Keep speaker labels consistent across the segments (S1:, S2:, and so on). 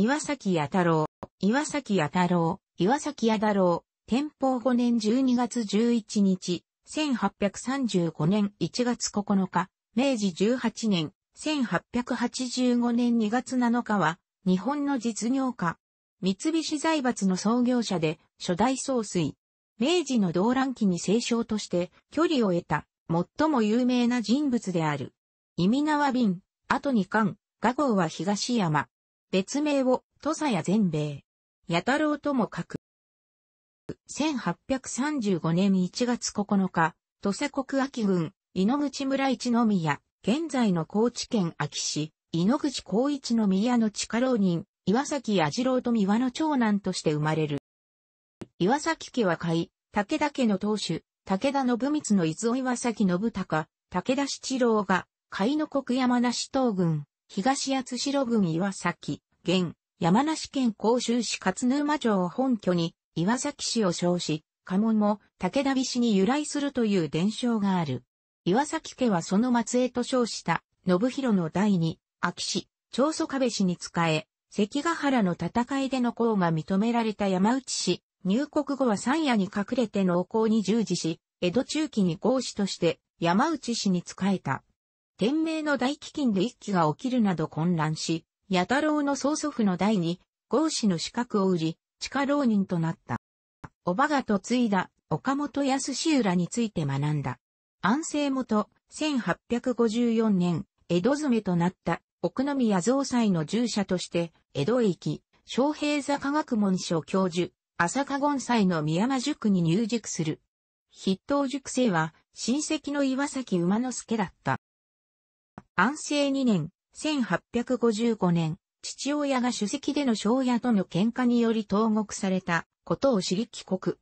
S1: 岩崎弥太郎、岩崎弥太郎、岩崎弥太郎、天保5年12月11日、1835年1月9日、明治18年、1885年2月7日は、日本の実業家。三菱財閥の創業者で、初代総帥。明治の動乱期に聖将として、距離を得た、最も有名な人物である。意味は瓶、後に巻、画号は東山。別名を、土佐や全米、八太郎とも書く。1835年1月9日、土佐国秋郡、井ノ口村一宮、現在の高知県秋市、井ノ口孝一の宮の地下浪人、岩崎八次郎と三輪の長男として生まれる。岩崎家は会、武田家の当主、武田信光の伊豆岩崎信孝、武田七郎が、斐の国山梨東軍、東八代郡岩崎、現、山梨県甲州市勝沼町を本拠に、岩崎市を称し、家紋も武田菱に由来するという伝承がある。岩崎家はその末裔と称した、信広の第二、秋市、氏、長祖壁氏に仕え、関ヶ原の戦いでの功が認められた山内氏、入国後は山野に隠れて農耕に従事し、江戸中期に郷士として山内氏に仕えた。天明の大飢饉で一揆が起きるなど混乱し、八太郎の曽祖父の代に、豪子の資格を売り、地下浪人となった。おばが嫁いだ岡本安浦について学んだ。安政元、1854年、江戸詰めとなった奥宮造祭の従者として、江戸駅、昌平座科学文書教授、朝香言祭の宮間塾に入塾する。筆頭塾生は、親戚の岩崎馬之助だった。安政2年、1855年、父親が主席での庄屋との喧嘩により投獄されたことを知り帰国。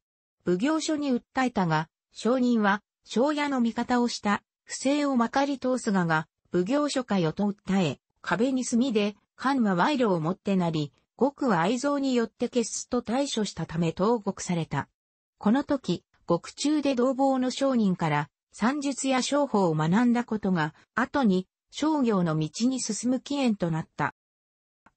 S1: 奉行所に訴えたが、証人は、庄屋の味方をした、不正をまかり通すがが、奉行所かよと訴え、壁に墨で、官は賄賂を持ってなり、極は愛憎によって消すと対処したため投獄された。この時、獄中で同房の商人から、算術や商法を学んだことが、後に商業の道に進む起源となった。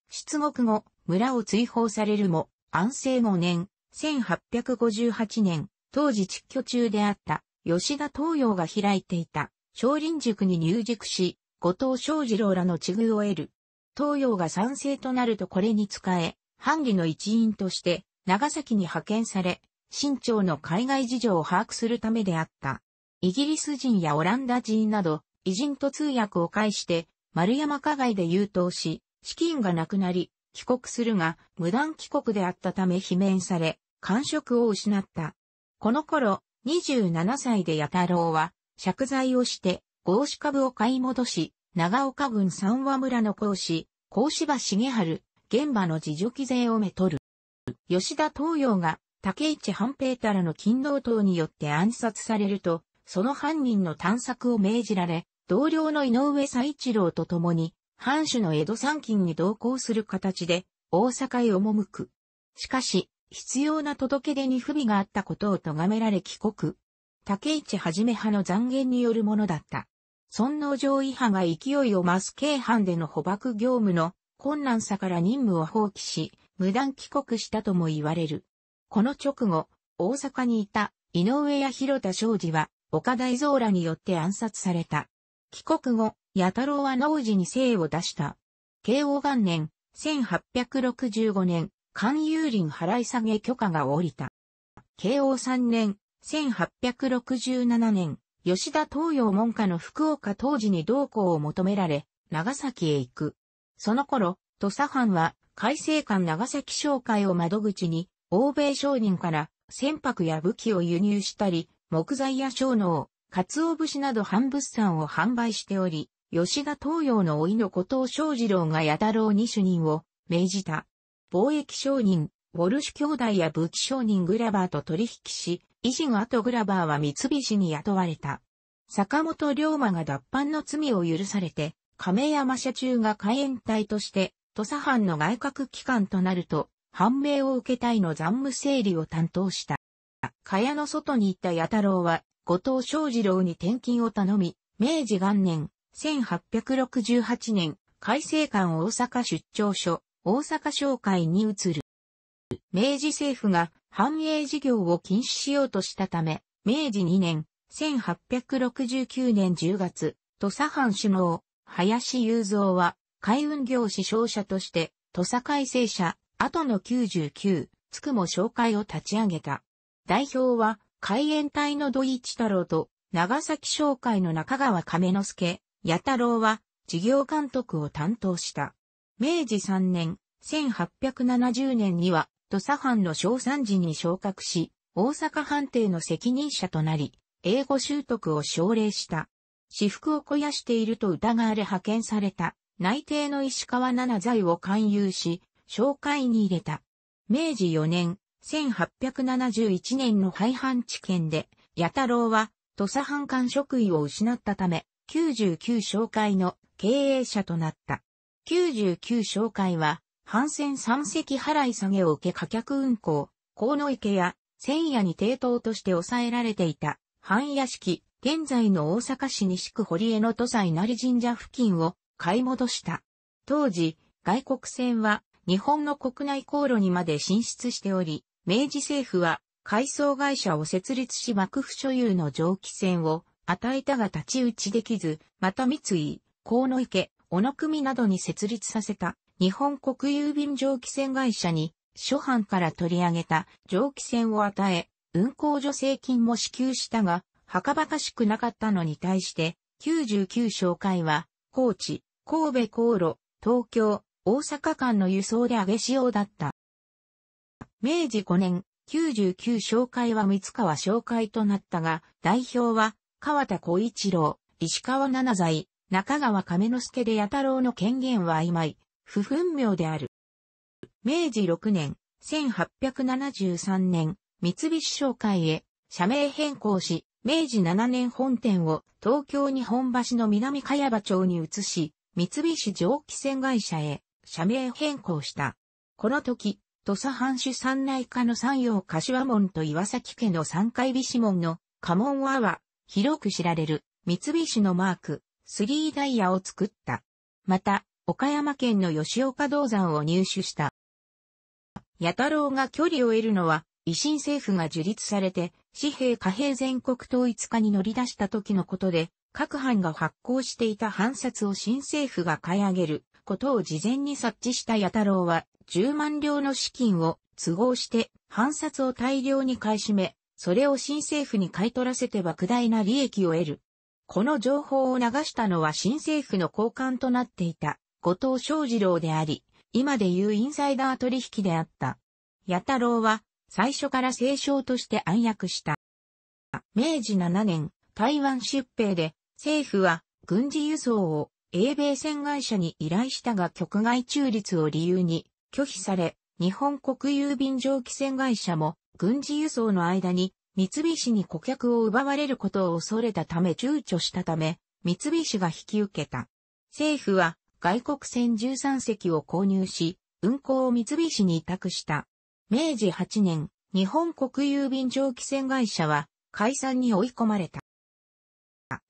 S1: 出国後、村を追放されるも、安政5年、1858年、当時蓄居中であった吉田東洋が開いていた少林塾に入塾し、後藤正二郎らの地遇を得る。東洋が賛成となるとこれに使え、藩議の一員として長崎に派遣され、新朝の海外事情を把握するためであった。イギリス人やオランダ人など偉人と通訳を介して、丸山加害で優等し、資金がなくなり、帰国するが、無断帰国であったため罷免され、官職を失った。この頃、27歳で八太郎は、借財をして、合資株を買い戻し、長岡郡三和村の講師、甲芝茂春、現場の自助規制をめとる。吉田東洋が、竹市半平太らの勤労党によって暗殺されると、その犯人の探索を命じられ、同僚の井上佐一郎と共に、藩主の江戸三勤に同行する形で、大阪へ赴く。しかし、必要な届け出に不備があったことを咎められ帰国。竹市はじめ派の残言によるものだった。尊皇上位派が勢いを増す京藩での捕獲業務の困難さから任務を放棄し、無断帰国したとも言われる。この直後、大阪にいた井上や広田昌司は岡田伊蔵らによって暗殺された。帰国後、八太郎は農事に生を出した。慶応元年、1865年、勧誘林払い下げ許可が下りた。慶応3年、1867年、吉田東洋門下の福岡当時に同行を求められ、長崎へ行く。その頃、土佐藩は、海正館長崎商会を窓口に、欧米商人から船舶や武器を輸入したり、木材や小脳、鰹節など半物産を販売しており、吉田東洋の老いの古藤正小次郎が八太郎二主任を命じた。貿易商人、ウォルシュ兄弟や武器商人グラバーと取引し、維新後グラバーは三菱に雇われた。坂本龍馬が脱藩の罪を許されて、亀山社中が海援隊として、土佐藩の外閣機関となると、判明を受けたいの残務整理を担当した。蚊帳の外にいた八太郎は、後藤昌二郎に転勤を頼み、明治元年、1868年、改正館大阪出張所、大阪商会に移る。明治政府が繁栄事業を禁止しようとしたため、明治2年、1869年10月、土佐藩首脳、林雄三は、海運業師商社として、土佐改正社、後の99、つくも紹介を立ち上げた。代表は、海援隊の土井一太郎と、長崎商会の中川亀之助、八太郎は、事業監督を担当した。明治3年、1870年には、土佐藩の小三寺に昇格し、大阪藩邸の責任者となり、英語習得を奨励した。私服を肥やしていると疑われ派遣された、内定の石川七財を勧誘し、紹介に入れた。明治4年、1871年の廃藩置県で、八太郎は土佐藩官職位を失ったため、99商会の経営者となった。99商会は、反戦三席払い下げを受け火客運行、河野池や千夜に抵当として抑えられていた、藩屋敷、現在の大阪市西区堀江の土佐稲荷神社付近を買い戻した。当時、外国船は日本の国内航路にまで進出しており、明治政府は改装会社を設立し幕府所有の蒸気船を与えたが立ち打ちできず、また三井、河野池、小野組などに設立させた日本国郵便蒸気船会社に初版から取り上げた蒸気船を与え、運行助成金も支給したが、はかばかしくなかったのに対して、99商会は、高知、神戸航路、東京、大阪間の輸送で上げ仕様だった明治5年、99商会は三川商会となったが、代表は、川田小一郎、石川七在、中川亀之助で八太郎の権限は曖昧、不分明である。明治6年、1873年、三菱商会へ、社名変更し、明治7年本店を東京日本橋の南茅場町に移し、三菱蒸気船会社へ社名変更した。この時、土佐藩主三内家の山陽柏門と岩崎家の三海菱門の家紋和は広く知られる三菱のマーク、スリーダイヤを作った。また、岡山県の吉岡銅山を入手した。八太郎が距離を得るのは、維新政府が樹立されて、紙幣貨幣全国統一化に乗り出した時のことで、各藩が発行していた藩札を新政府が買い上げることを事前に察知した八太郎は、10万両の資金を都合して藩札を大量に買い占め、それを新政府に買い取らせて莫大な利益を得る。この情報を流したのは新政府の高官となっていた後藤昌二郎であり、今でいうインサイダー取引であった。八太郎は最初から政商として暗躍した。明治7年、台湾出兵で政府は軍事輸送を英米船会社に依頼したが局外中立を理由に拒否され、日本国郵便蒸気船会社も軍事輸送の間に三菱に顧客を奪われることを恐れたため躊躇したため、三菱が引き受けた。政府は外国船13隻を購入し、運航を三菱に委託した。明治8年、日本国郵便蒸気船会社は解散に追い込まれた。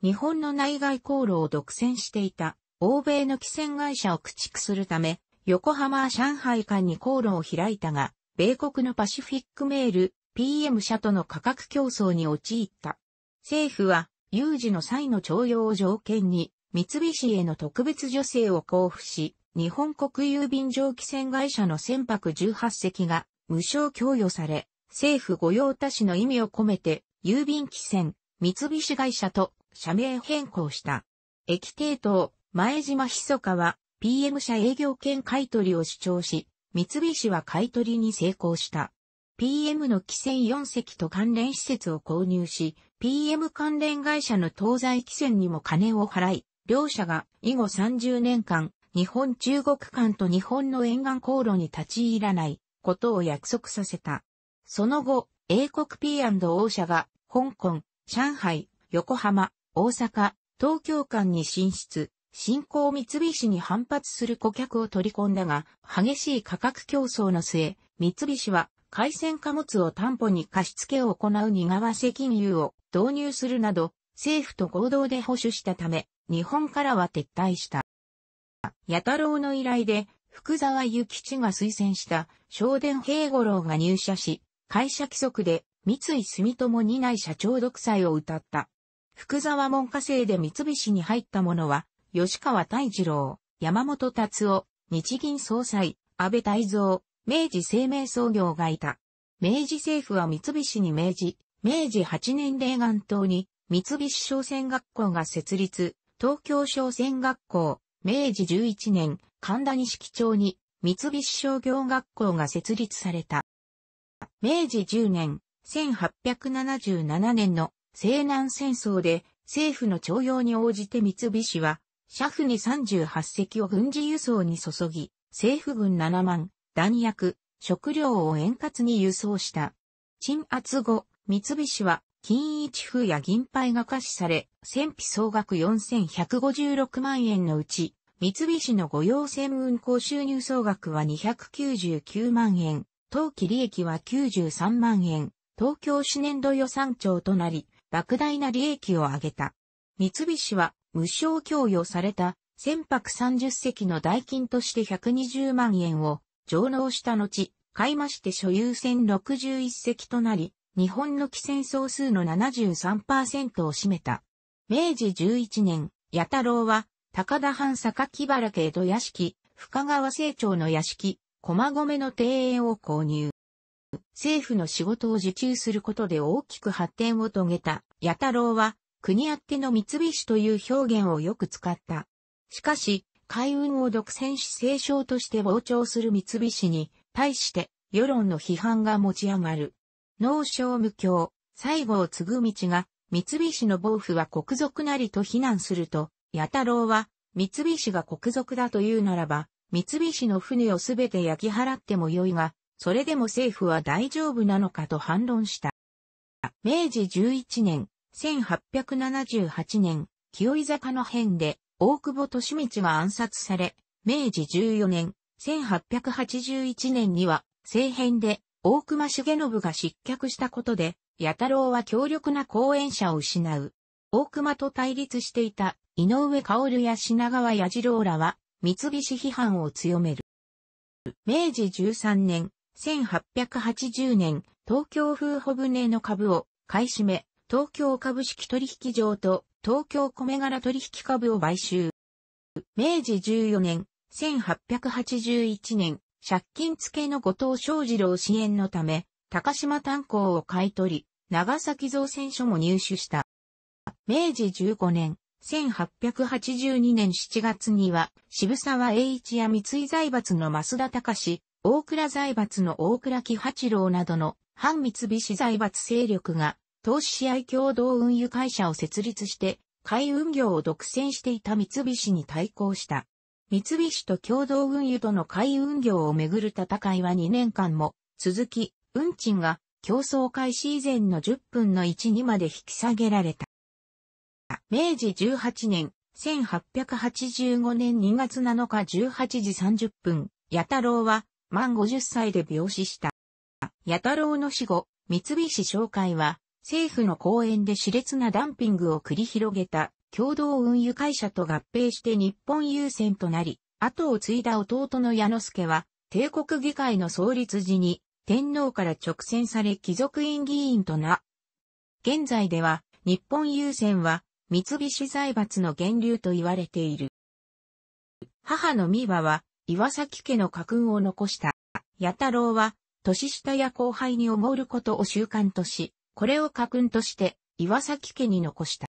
S1: 日本の内外航路を独占していた欧米の汽船会社を駆逐するため、横浜上海間に航路を開いたが、米国のパシフィックメール、PM 社との価格競争に陥った。政府は、有事の際の徴用を条件に、三菱への特別助成を交付し、日本国郵便蒸気船会社の船舶18隻が無償供与され、政府御用達の意味を込めて、郵便汽船、三菱会社と社名変更した。液帝島、前島密かは、PM 社営業権買取を主張し、三菱は買取に成功した。PM の汽船4隻と関連施設を購入し、PM 関連会社の東西汽船にも金を払い、両社が以後30年間、日本中国間と日本の沿岸航路に立ち入らないことを約束させた。その後、英国 P&O 社が香港、上海、横浜、大阪、東京間に進出、新興三菱に反発する顧客を取り込んだが、激しい価格競争の末、三菱は海鮮貨物を担保に貸付を行う苦わせ金融を導入するなど、政府と合同で保守したため、日本からは撤退した。八太郎の依頼で、福沢諭吉が推薦した正殿平五郎が入社し、会社規則で三井住友二内社長独裁を謳った。福沢門下生で三菱に入った者は、吉川大二郎、山本達夫、日銀総裁、安倍大蔵、明治生命創業がいた。明治政府は三菱に明じ、明治8年霊岸島に、三菱商船学校が設立、東京商船学校、明治11年、神田錦町に、三菱商業学校が設立された。明治10年、1877年の西南戦争で政府の徴用に応じて三菱は車に38隻を軍事輸送に注ぎ、政府軍7万、弾薬、食料を円滑に輸送した。鎮圧後、三菱は金一風や銀牌が貸しされ、戦費総額4156万円のうち、三菱の御用船運行収入総額は299万円、当期利益は93万円、東京市年度予算庁となり、莫大な利益を上げた。三菱は無償供与された船舶30隻の代金として120万円を上納した後、買い増して所有船61隻となり、日本の汽船総数の73%を占めた。明治11年、八太郎は、高田藩坂木原家江戸屋敷、深川清長の屋敷、駒込の庭園を購入。政府の仕事を受注することで大きく発展を遂げた、八太郎は、国あっての三菱という表現をよく使った。しかし、海運を独占し政商として膨張する三菱に、対して世論の批判が持ち上がる。農商無教、西郷継ぐ道が、三菱の暴風は国賊なりと非難すると、八太郎は、三菱が国賊だというならば、三菱の船をすべて焼き払ってもよいが、それでも政府は大丈夫なのかと反論した。明治11年、1878年、清居坂の変で、大久保利道が暗殺され、明治14年、1881年には、政変で、大隈重信が失脚したことで、八太郎は強力な後援者を失う。大隈と対立していた井上薫や品川矢次郎らは三菱批判を強める。明治13年、1880年、東京風帆船の株を買い占め、東京株式取引場と東京米柄取引株を買収。明治14年、1881年、借金付けの後藤昌二郎支援のため、高島炭鉱を買い取り、長崎造船所も入手した。明治15年、1882年7月には、渋沢栄一や三井財閥の増田隆、大倉財閥の大倉喜八郎などの反三菱財閥勢力が投資試合共同運輸会社を設立して、海運業を独占していた三菱に対抗した。三菱と共同運輸との海運業をめぐる戦いは2年間も続き、運賃が競争開始以前の10分の1にまで引き下げられた。明治18年、1885年2月7日18時30分、八太郎は満50歳で病死した。八太郎の死後、三菱商会は政府の講演で熾烈なダンピングを繰り広げた共同運輸会社と合併して日本優先となり、後を継いだ弟の矢之助は、帝国議会の創立時に天皇から直選され貴族院議員とな。現在では日本優先は三菱財閥の源流と言われている。母の美和は岩崎家の家訓を残した。八太郎は年下や後輩におごることを習慣とし、これを家訓として、岩崎家に残した。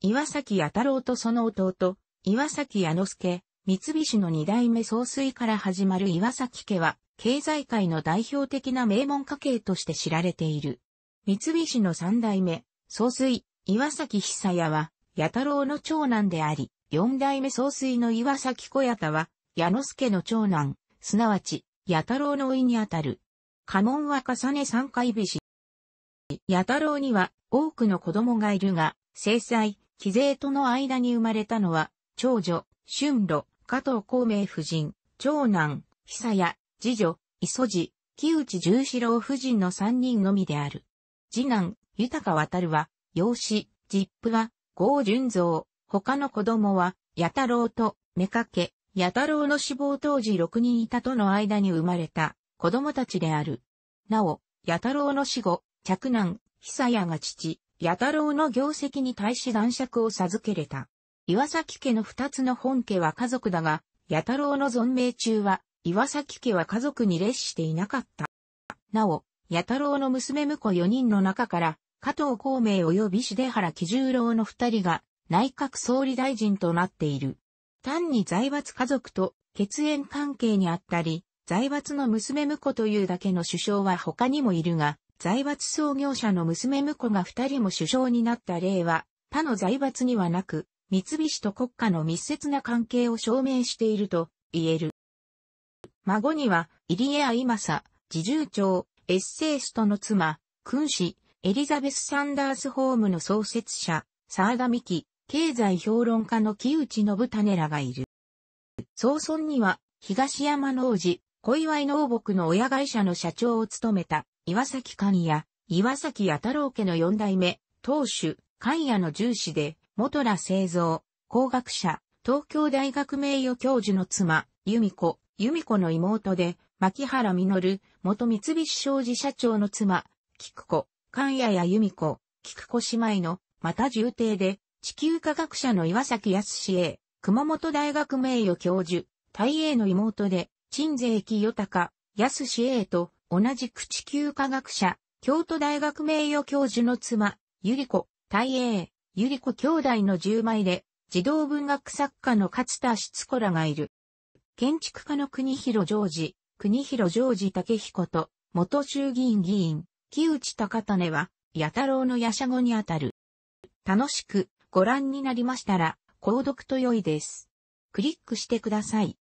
S1: 岩崎弥太郎とその弟、岩崎弥之助、三菱の二代目総帥から始まる岩崎家は、経済界の代表的な名門家系として知られている。三菱の三代目、総帥、岩崎久也は、弥太郎の長男であり、四代目総帥の岩崎小弥太は、矢之助の長男、すなわち、弥太郎の甥にあたる。家紋は重ね三回菱。八太郎には多くの子供がいるが、制裁、貴勢との間に生まれたのは、長女、春露、加藤孔明夫人、長男、久屋、次女、磯次、木内十四郎夫人の三人のみである。次男、豊渡は、養子、実父は、郷純蔵、他の子供は、八太郎と、目かけ、八太郎の死亡当時六人いたとの間に生まれた、子供たちである。なお、弥太郎の死後、嫡男、久屋が父、八太郎の業績に対し男爵を授けれた。岩崎家の二つの本家は家族だが、八太郎の存命中は、岩崎家は家族に列していなかった。なお、八太郎の娘婿四人の中から、加藤孔明及び秀原喜十郎の二人が、内閣総理大臣となっている。単に財閥家族と血縁関係にあったり、財閥の娘婿というだけの首相は他にもいるが、財閥創業者の娘婿が二人も首相になった例は、他の財閥にはなく、三菱と国家の密接な関係を証明していると言える。孫には、入江愛政、自重長、エッセイストの妻、君子、エリザベス・サンダースホームの創設者、沢田美希、経済評論家の木内信種らがいる。総村には、東山の王子、小祝の王木の親会社の社長を務めた、岩崎勘也、岩崎弥太郎家の四代目、当主、勘也の重視で、元ら製造、工学者、東京大学名誉教授の妻、由美子、由美子の妹で、牧原実、元三菱商事社長の妻、菊子、勘也や由美子、菊子姉妹の、また重帝で、地球科学者の岩崎康へ、熊本大学名誉教授、大英の妹で、鎮西木豊、康英と、同じく地球科学者、京都大学名誉教授の妻、ゆり子、大英、ゆり子兄弟の10枚で、児童文学作家の勝田しつこらがいる。建築家の国広常ジ、国広常ジ武彦と、元衆議院議員、木内高種は、八太郎のやしゃごにあたる。楽しくご覧になりましたら、購読と良いです。クリックしてください。